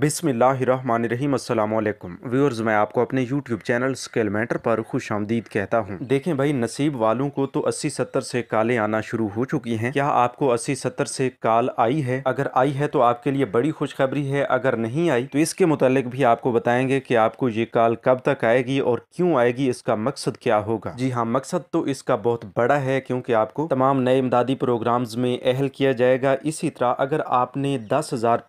बिसमीम अल्लाम व्यूअर्स मैं आपको अपने यूट्यूब चैनल स्केल मैटर पर खुश आमदीद कहता हूँ देखें भाई नसीब वालों को तो 80-70 से काले आना शुरू हो चुकी हैं क्या आपको 80-70 से काल आई है अगर आई है तो आपके लिए बड़ी खुशखबरी है अगर नहीं आई तो इसके मुतालिक भी आपको बताएंगे की आपको ये काल कब तक आएगी और क्यूँ आएगी इसका मकसद क्या होगा जी हाँ मकसद तो इसका बहुत बड़ा है क्यूँकी आपको तमाम नए इमदादी प्रोग्राम में अहल किया जाएगा इसी तरह अगर आपने दस हज़ार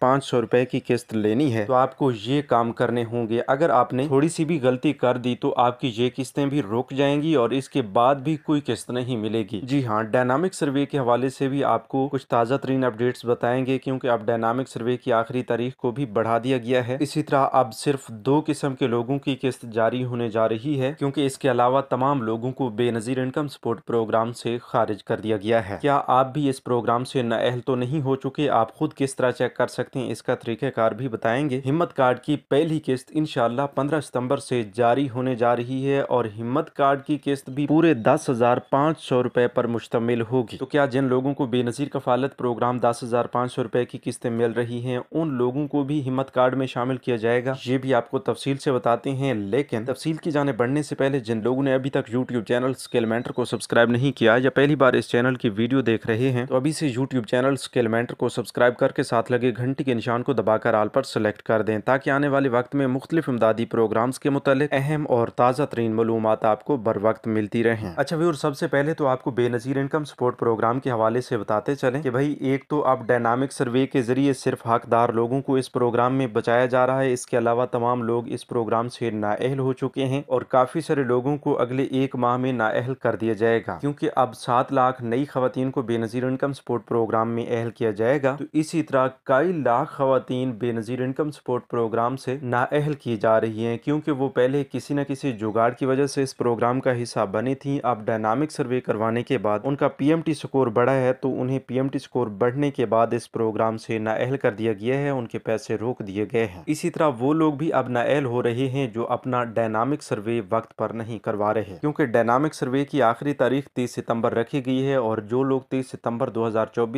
की किस्त ले देनी है तो आपको ये काम करने होंगे अगर आपने थोड़ी सी भी गलती कर दी तो आपकी ये किस्तें भी रुक जाएंगी और इसके बाद भी कोई किस्त नहीं मिलेगी जी हाँ डायनामिक सर्वे के हवाले से भी आपको कुछ ताज़ा तरीन अपडेट्स बताएंगे क्योंकि अब डायनामिक सर्वे की आखिरी तारीख को भी बढ़ा दिया गया है इसी तरह अब सिर्फ दो किस्म के लोगों की किस्त जारी होने जा रही है क्योंकि इसके अलावा तमाम लोगों को बेनजीर इनकम सपोर्ट प्रोग्राम से खारिज कर दिया गया है क्या आप भी इस प्रोग्राम से नाअहल तो नहीं हो चुके आप खुद किस तरह चेक कर सकते हैं इसका तरीक़ेकार भी बता बताएंगे हिम्मत कार्ड की पहली किस्त इनशाला पंद्रह सितम्बर से जारी होने जा रही है और हिम्मत कार्ड की किस्त भी पूरे दस हजार पाँच सौ रूपए पर मुश्तमिल होगी तो क्या जिन लोगों को बेनजीर कफालत प्रोग्राम दस हजार पाँच सौ रूपए की किस्तें मिल रही है उन लोगों को भी हिम्मत कार्ड में शामिल किया जाएगा ये भी आपको तफसील से बताते हैं लेकिन तफसील की जाने बढ़ने से पहले जिन लोगों ने अभी तक यूट्यूब चैनल स्केलमेंटर को सब्सक्राइब नहीं किया या पहली बार इस चैनल की वीडियो देख रहे हैं तो अभी से यूट्यूब चैनल स्केलमेंटर को सब्सक्राइब करके साथ लगे घंटी के निशान को दबाकर आल पर सेलेक्ट कर दें ताकि आने वाले वक्त में मुख्तलिफ इमदादी प्रोग्राम्स के मुतल अहम और ताज़ा तरीन मलूम आपको बर वक्त मिलती रहे अच्छा और सबसे पहले तो आपको बेनज़ीर इनकम सपोर्ट प्रोग्राम के हवाले से बताते चले कि भाई एक तो अब डायनामिक सर्वे के ज़रिए सिर्फ हकदार लोगों को इस प्रोग्राम में बचाया जा रहा है इसके अलावा तमाम लोग इस प्रोग्राम से नाअहल हो चुके हैं और काफ़ी सारे लोगों को अगले एक माह में नाअहल कर दिया जाएगा क्योंकि अब सात लाख नई खवतन को बेनज़ीर इनकम सपोर्ट प्रोग्राम में अहल किया जाएगा तो इसी तरह कई लाख खवतन बेनज़ीर इनकम सपोर्ट प्रोग्राम से नाअहल की जा रही हैं क्योंकि वो पहले किसी न किसी जुगाड़ की वजह से इस प्रोग्राम का हिस्सा बनी थी अब डायनामिक सर्वे करवाने के बाद उनका पीएमटी स्कोर बढ़ा है तो उन्हें पीएमटी स्कोर बढ़ने के बाद इस प्रोग्राम से नाअहल कर दिया गया है उनके पैसे रोक दिए गए हैं इसी तरह वो लोग भी अब नाअहल हो रहे हैं जो अपना डायनामिक सर्वे वक्त पर नहीं करवा रहे क्योंकि डायनामिक सर्वे की आखिरी तारीख तीस सितम्बर रखी गई है और जो लोग तीस सितम्बर दो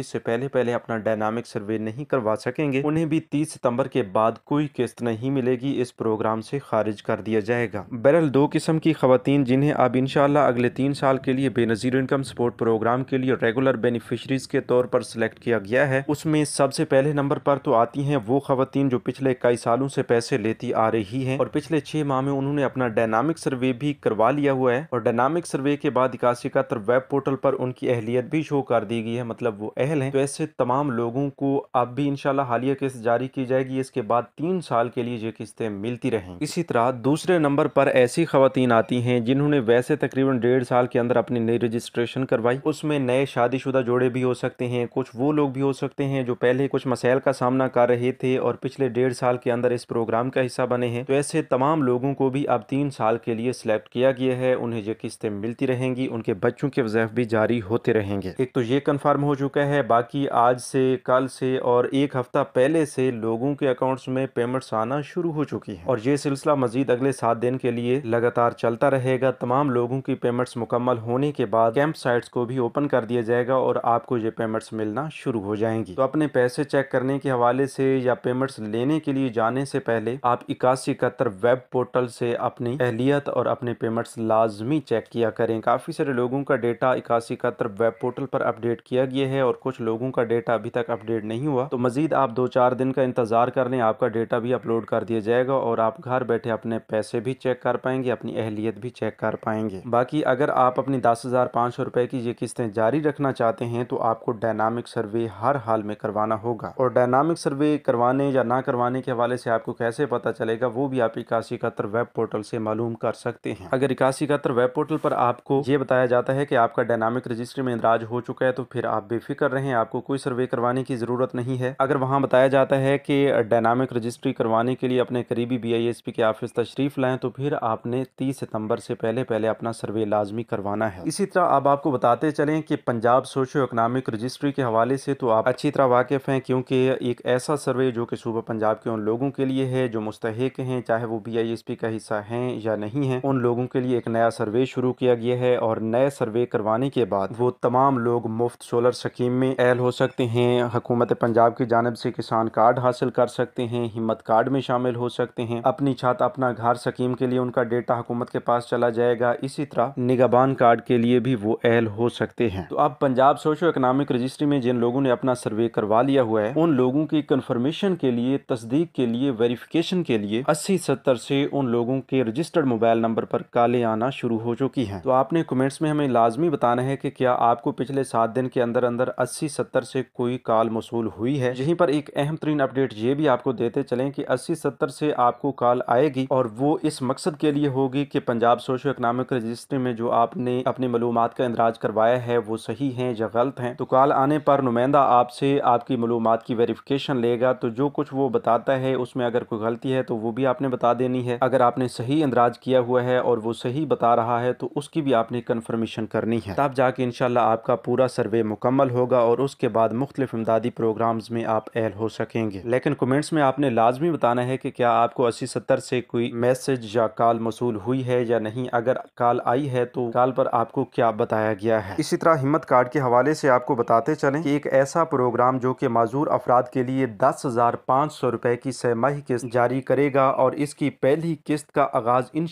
से पहले पहले अपना डायनामिक सर्वे नहीं करवा सकेंगे उन्हें भी तीस सितम्बर दिसंबर के बाद कोई किस्त नहीं मिलेगी इस प्रोग्राम से खारिज कर दिया जाएगा बहरल दो किस्म की खातन जिन्हें अब इन अगले तीन साल के लिए बेनज़ीर इनकम सपोर्ट प्रोग्राम के लिए रेगुलर बेनिफिशरीज के तौर पर सिलेक्ट किया गया है उसमें सबसे पहले नंबर पर तो आती हैं वो खातन जो पिछले कई सालों से पैसे लेती आ रही हैं और पिछले छह माह में उन्होंने अपना डायनामिक सर्वे भी करवा लिया हुआ है और डायनामिक सर्वे के बाद इक्सी इकहत्तर वेब पोर्टल पर उनकी अहलियत भी शो कर दी गई है मतलब वो अहल है तो ऐसे तमाम लोगों को अब भी इनशाला हालिया केस जारी की जाएगी लिए इसके बाद तीन साल के लिए ये किस्तें मिलती रहें इसी तरह दूसरे नंबर पर ऐसी खातन आती हैं जिन्होंने वैसे तकरीबन डेढ़ साल के अंदर अपनी नई रजिस्ट्रेशन करवाई उसमें नए शादीशुदा जोड़े भी हो सकते हैं कुछ वो लोग भी हो सकते हैं जो पहले कुछ मसाइल का सामना कर रहे थे और पिछले डेढ़ साल के अंदर इस प्रोग्राम का हिस्सा बने हैं तो ऐसे तमाम लोगों को भी अब तीन साल के लिए सिलेक्ट किया गया है उन्हें ये किस्तें मिलती रहेंगी उनके बच्चों के वजह भी जारी होते रहेंगे एक तो ये कन्फर्म हो चुका है बाकी आज से कल से और एक हफ्ता पहले से लोगों के आपके अकाउंट्स में पेमेंट्स आना शुरू हो चुकी है और ये सिलसिला मजीद अगले सात दिन के लिए लगातार चलता रहेगा तमाम लोगों की पेमेंट्स मुकम्मल होने के बाद कैंप साइट्स को भी ओपन कर दिया जाएगा और आपको ये पेमेंट्स मिलना शुरू हो जाएंगी तो अपने पैसे चेक करने के हवाले से या पेमेंट्स लेने के लिए जाने से पहले आप इक्यासी इकहत्तर वेब पोर्टल से अपनी अहलियत और अपने पेमेंट्स लाजमी चेक किया करें काफ़ी सारे लोगों का डेटा इक्यासी इकहत्तर वेब पोर्टल पर अपडेट किया गया है और कुछ लोगों का डेटा अभी तक अपडेट नहीं हुआ तो मजीद आप दो चार दिन का इंतजार कर लें आपका डेटा भी अपलोड कर दिया जाएगा और आप घर बैठे अपने पैसे भी चेक कर पाएंगे अपनी अहलियत भी चेक कर पाएंगे बाकी अगर आप अपनी दस हज़ार पाँच सौ रुपये की ये किस्तें जारी रखना चाहते हैं तो आपको डायनामिक सर्वे हर हाल में करवाना होगा और डायनामिक सर्वे करवाने या ना करवाने के हवाले से आपको कैसे पता चलेगा वो भी आप इक्यासी इकहत्तर वेब पोर्टल से मालूम कर सकते हैं अगर इक्यासी इकहत्तर वेब पोर्टल पर आपको ये बताया जाता है कि आपका डायनामिक रजिस्ट्री में इंदराज हो चुका है तो फिर आप बेफिक्र रहें आपको कोई सर्वे करवाने की ज़रूरत नहीं है अगर वहाँ बताया जाता है कि डायनामिक रजिस्ट्री करवाने के लिए अपने करीबी पी के ऑफिस तशरीफ़ लाएँ तो फिर आपने तीस सितम्बर से पहले पहले अपना सर्वे लाजमी करवाना है इसी तरह अब आपको बताते चलें कि पंजाब सोशो इकनॉमिक रजिस्ट्री के हवाले से तो आप अच्छी तरह वाकिफ़ हैं क्योंकि एक ऐसा सर्वे जो कि सूबा पंजाब के उन लोगों के लिए है जो मुस्तक हैं चाहे वो बी आई एस पी का हिस्सा हैं या नहीं हैं उन लोगों के लिए एक नया सर्वे शुरू किया गया है और नए सर्वे करवाने के बाद वो तमाम लोग मुफ्त सोलर स्कीम में एल हो सकते हैं हुकूमत पंजाब की जानब से किसान कार्ड हासिल कर सकते हैं हिम्मत कार्ड में शामिल हो सकते हैं अपनी छात अपना घर सकीम के लिए उनका डेटा हुकूमत के पास चला जाएगा इसी तरह निगबान कार्ड के लिए भी वो अहल हो सकते हैं तो अब पंजाब सोशो इकोनॉमिक रजिस्ट्री में जिन लोगों ने अपना सर्वे करवा लिया हुआ है उन लोगों की कन्फर्मेशन के लिए तस्दीक के लिए वेरिफिकेशन के लिए अस्सी सत्तर से उन लोगों के रजिस्टर्ड मोबाइल नंबर पर काले आना शुरू हो चुकी है तो आपने कमेंट्स में हमें लाजमी बताना है की क्या आपको पिछले सात दिन के अंदर अंदर अस्सी सत्तर से कोई कॉल मौसू हुई है यहीं पर एक अहम तरीन अपडेट ये भी भी आपको देते चलें कि 80-70 से आपको कॉल आएगी और वो इस मकसद के लिए होगी कि पंजाब सोशो इकनॉमिक रजिस्ट्री में जो आपने अपनी मलूम का इंदराज करवाया है वो सही है या गलत है तो कॉल आने पर नुमाइंदा आपसे आपकी मलूम की वेरिफिकेशन लेगा तो जो कुछ वो बताता है उसमें अगर कोई गलती है तो वो भी आपने बता देनी है अगर आपने सही इंदराज किया हुआ है और वो सही बता रहा है तो उसकी भी आपने कन्फर्मेशन करनी है तब जाके इनशाला आपका पूरा सर्वे मुकम्मल होगा और उसके बाद मुख्तलिफ इमदादी प्रोग्राम्स में आप एल हो सकेंगे लेकिन कमेंट कमेंट्स में आपने लाजमी बताना है कि क्या आपको अस्सी सत्तर से कोई मैसेज या कॉल मौसूल हुई है या नहीं अगर कॉल आई है तो कॉल पर आपको क्या बताया गया है इसी तरह हिम्मत कार्ड के हवाले से आपको बताते चलें कि एक ऐसा प्रोग्राम जो कि माजूर अफराद के लिए दस हज़ार पाँच सौ रूपए की सहमाही किस्त जारी करेगा और इसकी पहली किस्त का आगाज़ इन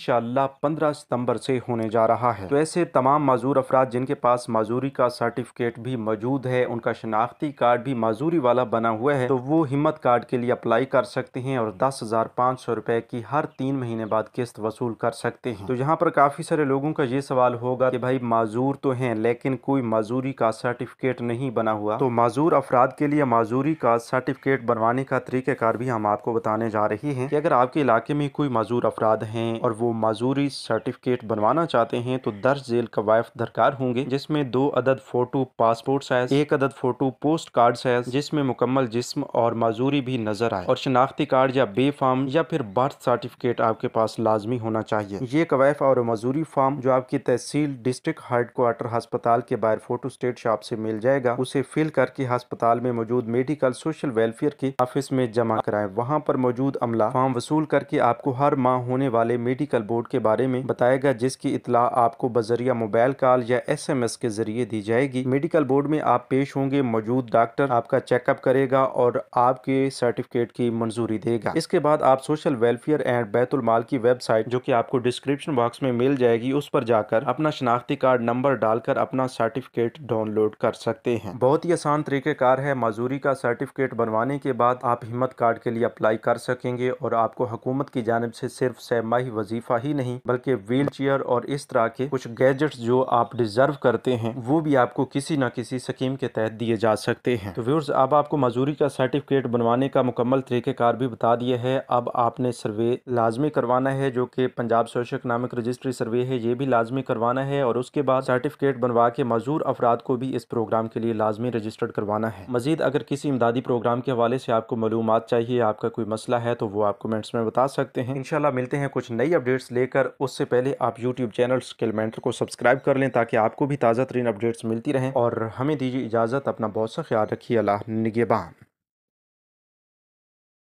पंद्रह सितम्बर से होने जा रहा है तो ऐसे तमाम माजूर अफराद जिनके पास माजूरी का सर्टिफिकेट भी मौजूद है उनका शनाख्ती कार्ड भी माजूरी वाला बना हुआ है तो वो हिम्मत कार्ड के लिए अप्लाई कर सकते हैं और दस हज़ार पाँच सौ रुपए की हर तीन महीने बाद किस्त वसूल कर सकते हैं तो यहाँ पर काफ़ी सारे लोगों का ये सवाल होगा कि भाई माजूर तो हैं लेकिन कोई माजूरी का सर्टिफिकेट नहीं बना हुआ तो माजूर अफराद के लिए माजूरी का सर्टिफिकेट बनवाने का तरीकेकार भी हम आपको बताने जा रहे हैं कि अगर आपके इलाके में कोई माजूर अफराद हैं और वो माजूरी सर्टिफिकेट बनवाना चाहते हैं तो दर्ज जेल वाइफ दरकार होंगे जिसमें दो अदद फ़ोटो पासपोर्ट साइज एक अदद फ़ोटो पोस्ट कार्ड साइज जिसमें मुकम्मल जिस्म और माजूरी भी नजर नजर आए और शनाख्ती कार्ड या बे फार्म या फिर बर्थ सर्टिफिकेट आपके पास लाजमी होना चाहिए ये कवैफ और मजूरी फार्म जो आपकी तहसील डिस्ट्रिक्ट हेड क्वार्टर हस्पताल के बाहर फोटो स्टेट शॉप से मिल जाएगा उसे फिल करके हस्पताल में मौजूद मेडिकल सोशल वेलफेयर के ऑफिस में जमा कराए वहाँ पर मौजूद अमला फार्म वसूल करके आपको हर माह होने वाले मेडिकल बोर्ड के बारे में बताएगा जिसकी इतला आपको बजरिया मोबाइल कॉल या एस एम एस के जरिए दी जाएगी मेडिकल बोर्ड में आप पेश होंगे मौजूद डॉक्टर आपका चेकअप करेगा और आपके सर्टिफिक सर्टिफिकेट की मंजूरी देगा इसके बाद आप social welfare and Baitul Mal की वेबसाइट जो कि आपको डिस्क्रिप्शन बॉक्स में मिल जाएगी उस पर जाकर अपना शनाख्ती कार्ड नंबर डालकर अपना सर्टिफिकेट डाउनलोड कर सकते हैं बहुत ही आसान तरीक़ेकार है मजूरी का सर्टिफिकेट बनवाने के बाद आप हिम्मत कार्ड के लिए अप्लाई कर सकेंगे और आपको हुकूमत की जानब से सिर्फ सैमाही वजीफा ही नहीं बल्कि व्हील चेयर और इस तरह के कुछ गैजेट्स जो आप डिजर्व करते हैं वो भी आपको किसी न किसी स्कीम के तहत दिए जा सकते हैं तो व्यूर्स अब आपको मजूरी का सर्टिफिकेट बनवाने का मुकम्मल तरीक़ेकार भी बता दिए है अब आपने सर्वे लाजमी करवाना है जो कि Punjab socio economic registry survey है ये भी लाजमी करवाना है और उसके बाद सर्टिफिकेट बनवा के मजदूर अफराद को भी इस प्रोग्राम के लिए लाजमी रजिस्टर्ड करवाना है मजीद अगर किसी इमदादी प्रोग्राम के हवाले से आपको मालूम चाहिए आपका कोई मसला है तो वो आप कमेंट्स में बता सकते हैं इनशाला मिलते हैं कुछ नई अपडेट्स लेकर उससे पहले आप यूट्यूब चैनल स्किल मेंटर को सब्सक्राइब कर लें ताकि आपको भी ताज़ा तरीन अपडेट्स मिलती रहें और हमें दीजिए इजाज़त अपना बहुत सा ख्याल रखिए अल्लाह निगेबान